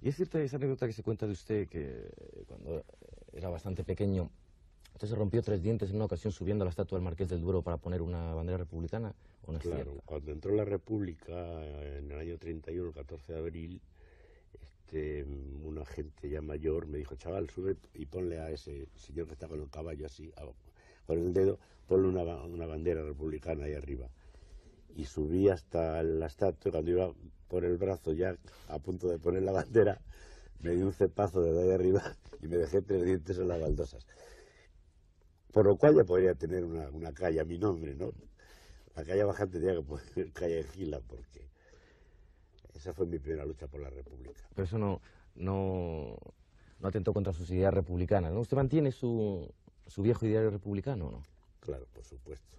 Y es cierta esa anécdota que se cuenta de usted que eh, cuando era bastante pequeño, usted se rompió tres dientes en una ocasión subiendo a la estatua del Marqués del Duero para poner una bandera republicana, claro, cuando entró la República eh, en el año 31, el 14 de abril, este, un agente ya mayor me dijo, chaval, sube y ponle a ese señor que está con el caballo así, con el dedo, ponle una, una bandera republicana ahí arriba y subí hasta la estatua. Cuando iba por el brazo ya a punto de poner la bandera, me di un cepazo de ahí arriba y me dejé tres dientes en las baldosas. Por lo cual ya podría tener una, calle a mi nombre, ¿no? La calle bajante tenía que ser calle Gila, porque esa fue mi primera lucha por la República. Pero eso no, no, atentó contra sus ideas republicanas, ¿no? ¿Usted mantiene su, viejo ideario republicano, o no? Claro, por supuesto.